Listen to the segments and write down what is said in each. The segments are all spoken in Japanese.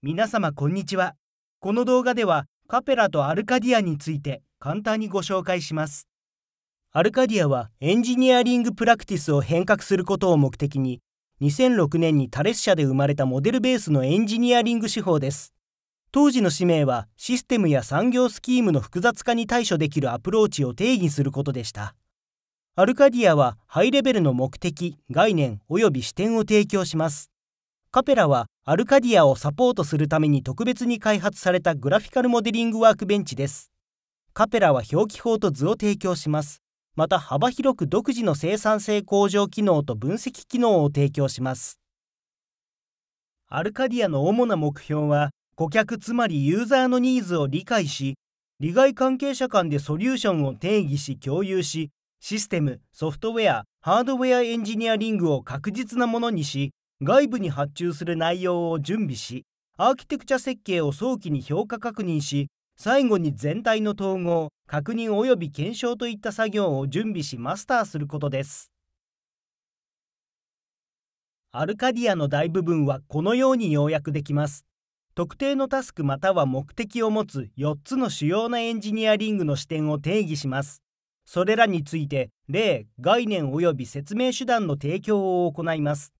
皆様こんにちは。この動画ではカペラとアルカディアについて簡単にご紹介します。アルカディアはエンジニアリングプラクティスを変革することを目的に2006年にタレス社で生まれたモデルベースのエンジニアリング手法です。当時の使命はシステムや産業スキームの複雑化に対処できるアプローチを定義することでした。アルカディアはハイレベルの目的、概念及び視点を提供します。カペラはアルカディアをサポートするために特別に開発されたグラフィカルモデリングワークベンチです。カペラは表記法と図を提供します。また幅広く独自の生産性向上機能と分析機能を提供します。アルカディアの主な目標は、顧客つまりユーザーのニーズを理解し、利害関係者間でソリューションを定義し共有し、システム、ソフトウェア、ハードウェアエンジニアリングを確実なものにし、外部に発注する内容を準備しアーキテクチャ設計を早期に評価確認し最後に全体の統合確認及び検証といった作業を準備しマスターすることですアルカディアの大部分はこのように要約できます特定のタスクまたは目的を持つ4つの主要なエンジニアリングの視点を定義しますそれらについて例概念及び説明手段の提供を行います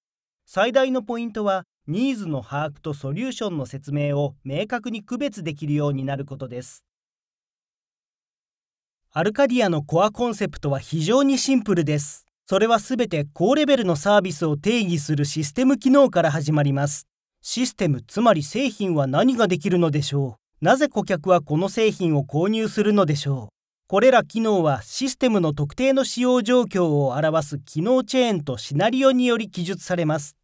最大のポイントはニーズの把握とソリューションの説明を明確に区別できるようになることですアルカディアのコアコンセプトは非常にシンプルですそれはすべて高レベルのサービスを定義するシステム機能から始まりますシステムつまり製品は何ができるのでしょうなぜ顧客はこの製品を購入するのでしょうこれら機能はシステムの特定の使用状況を表す機能チェーンとシナリオにより記述されます。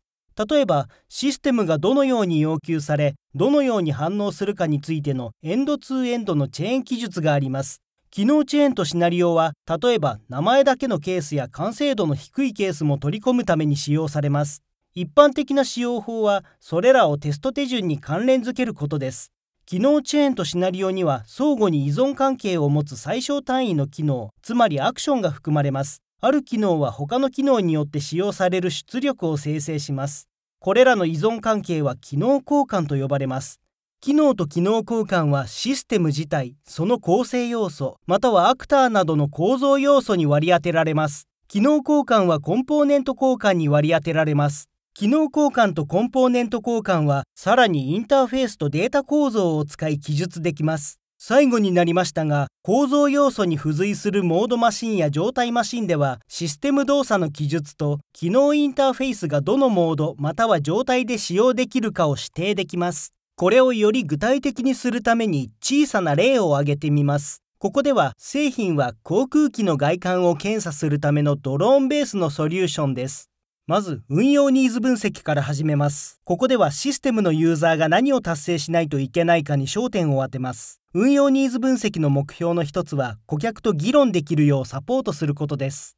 例えば、システムがどのように要求され、どのように反応するかについてのエンドツーエンドのチェーン記述があります。機能チェーンとシナリオは、例えば名前だけのケースや完成度の低いケースも取り込むために使用されます。一般的な使用法は、それらをテスト手順に関連づけることです。機能チェーンとシナリオには相互に依存関係を持つ最小単位の機能つまりアクションが含まれますある機能は他の機能によって使用される出力を生成しますこれらの依存関係は機能交換と呼ばれます機能と機能交換はシステム自体その構成要素またはアクターなどの構造要素に割り当てられます機能交換はコンポーネント交換に割り当てられます機能交換とコンポーネント交換はさらにインターフェースとデータ構造を使い記述できます。最後になりましたが構造要素に付随するモードマシンや状態マシンではシステム動作の記述と機能インターフェースがどのモードまたは状態で使用できるかを指定できます。これをより具体的にするために小さな例を挙げてみます。ここでは製品は航空機の外観を検査するためのドローンベースのソリューションです。まず、運用ニーズ分析から始めます。ここではシステムのユーザーが何を達成しないといけないかに焦点を当てます。運用ニーズ分析の目標の一つは、顧客と議論できるようサポートすることです。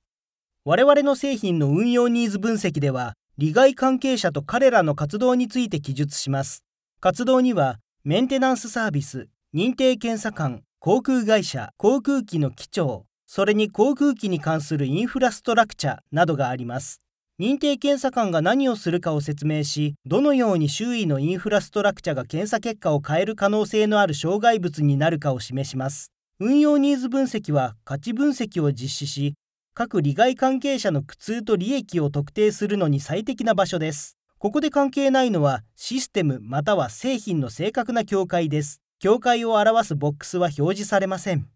我々の製品の運用ニーズ分析では、利害関係者と彼らの活動について記述します。活動には、メンテナンスサービス、認定検査官、航空会社、航空機の機長それに航空機に関するインフラストラクチャなどがあります。認定検査官が何をするかを説明し、どのように周囲のインフラストラクチャが検査結果を変える可能性のある障害物になるかを示します。運用ニーズ分析は価値分析を実施し、各利害関係者の苦痛と利益を特定するのに最適な場所です。ここで関係ないのはシステムまたは製品の正確な境界です。境界を表すボックスは表示されません。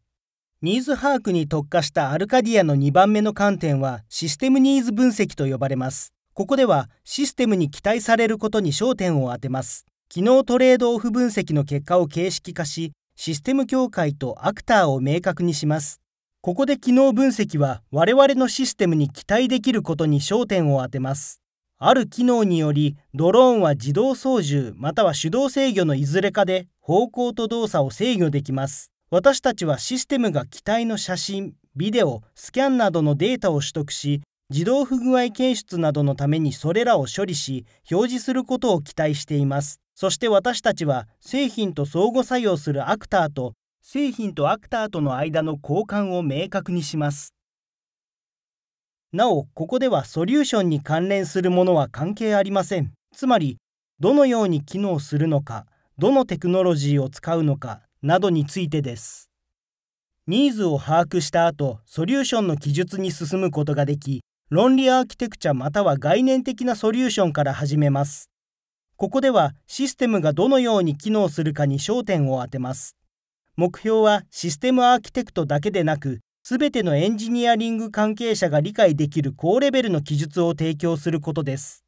ニーズ把握に特化したアルカディアの2番目の観点はシステムニーズ分析と呼ばれます。ここではシステムに期待されることに焦点を当てます。機能トレードオフ分析の結果を形式化し、システム境界とアクターを明確にします。ここで機能分析は我々のシステムに期待できることに焦点を当てます。ある機能によりドローンは自動操縦または手動制御のいずれかで方向と動作を制御できます。私たちはシステムが機体の写真、ビデオ、スキャンなどのデータを取得し、自動不具合検出などのためにそれらを処理し、表示することを期待しています。そして私たちは製品と相互作用するアクターと製品とアクターとの間の交換を明確にします。なお、ここではソリューションに関連するものは関係ありません。つまり、どのように機能するのか、どのテクノロジーを使うのかなどについてです。ニーズを把握した後、ソリューションの記述に進むことができ、論理アーキテクチャまたは概念的なソリューションから始めます。ここではシステムがどのように機能するかに焦点を当てます。目標はシステムアーキテクトだけでなく、すべてのエンジニアリング関係者が理解できる高レベルの記述を提供することです。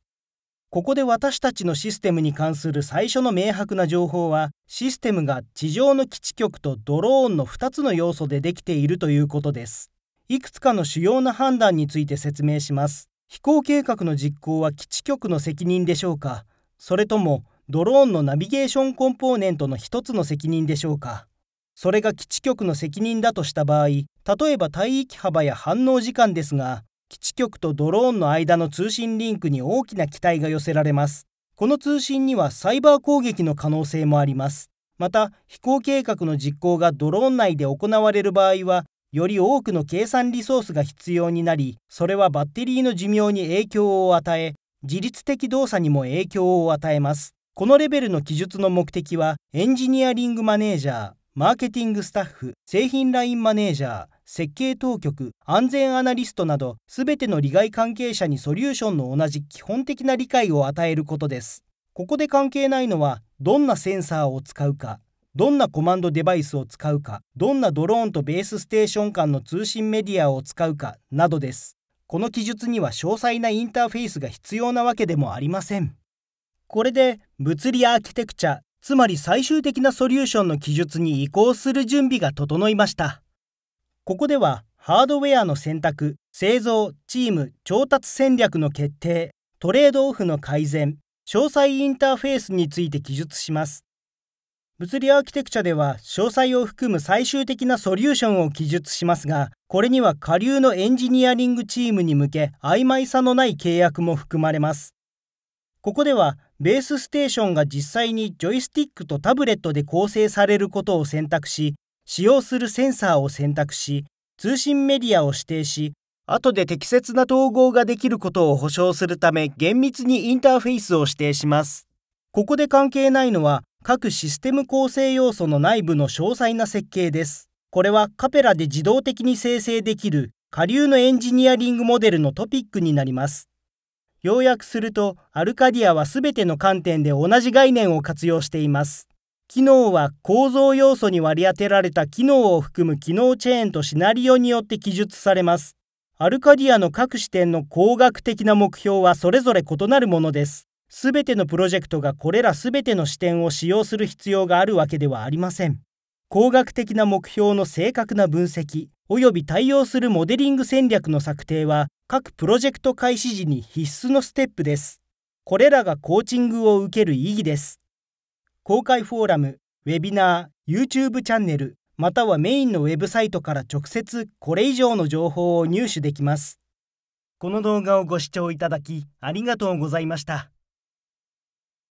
ここで私たちのシステムに関する最初の明白な情報は、システムが地上の基地局とドローンの2つの要素でできているということです。いくつかの主要な判断について説明します。飛行計画の実行は基地局の責任でしょうかそれとも、ドローンのナビゲーションコンポーネントの1つの責任でしょうかそれが基地局の責任だとした場合、例えば帯域幅や反応時間ですが、基地局とドローンの間の通信リンクに大きな期待が寄せられますこの通信にはサイバー攻撃の可能性もありますまた飛行計画の実行がドローン内で行われる場合はより多くの計算リソースが必要になりそれはバッテリーの寿命に影響を与え自律的動作にも影響を与えますこのレベルの記述の目的はエンジニアリングマネージャーマーケティングスタッフ製品ラインマネージャー設計当局、安全アナリストなど、すべての利害関係者にソリューションの同じ基本的な理解を与えることです。ここで関係ないのは、どんなセンサーを使うか、どんなコマンドデバイスを使うか、どんなドローンとベースステーション間の通信メディアを使うかなどです。この記述には詳細なインターフェースが必要なわけでもありません。これで物理アーキテクチャ、つまり最終的なソリューションの記述に移行する準備が整いました。ここではハードウェアの選択、製造、チーム、調達戦略の決定、トレードオフの改善、詳細インターフェースについて記述します。物理アーキテクチャでは詳細を含む最終的なソリューションを記述しますが、これには下流のエンジニアリングチームに向け曖昧さのない契約も含まれます。ここではベースステーションが実際にジョイスティックとタブレットで構成されることを選択し、使用するセンサーを選択し、通信メディアを指定し、後で適切な統合ができることを保証するため厳密にインターフェースを指定します。ここで関係ないのは、各システム構成要素の内部の詳細な設計です。これはカペラで自動的に生成できる下流のエンジニアリングモデルのトピックになります。要約すると、アルカディアはすべての観点で同じ概念を活用しています。機能は構造要素に割り当てられた機能を含む機能チェーンとシナリオによって記述されます。アルカディアの各視点の工学的な目標はそれぞれ異なるものです。すべてのプロジェクトがこれらすべての視点を使用する必要があるわけではありません。工学的な目標の正確な分析及び対応するモデリング戦略の策定は各プロジェクト開始時に必須のステップです。これらがコーチングを受ける意義です。公開フォーラム、ウェビナー、YouTube チャンネル、またはメインのウェブサイトから直接これ以上の情報を入手できます。この動画をご視聴いただきありがとうございました。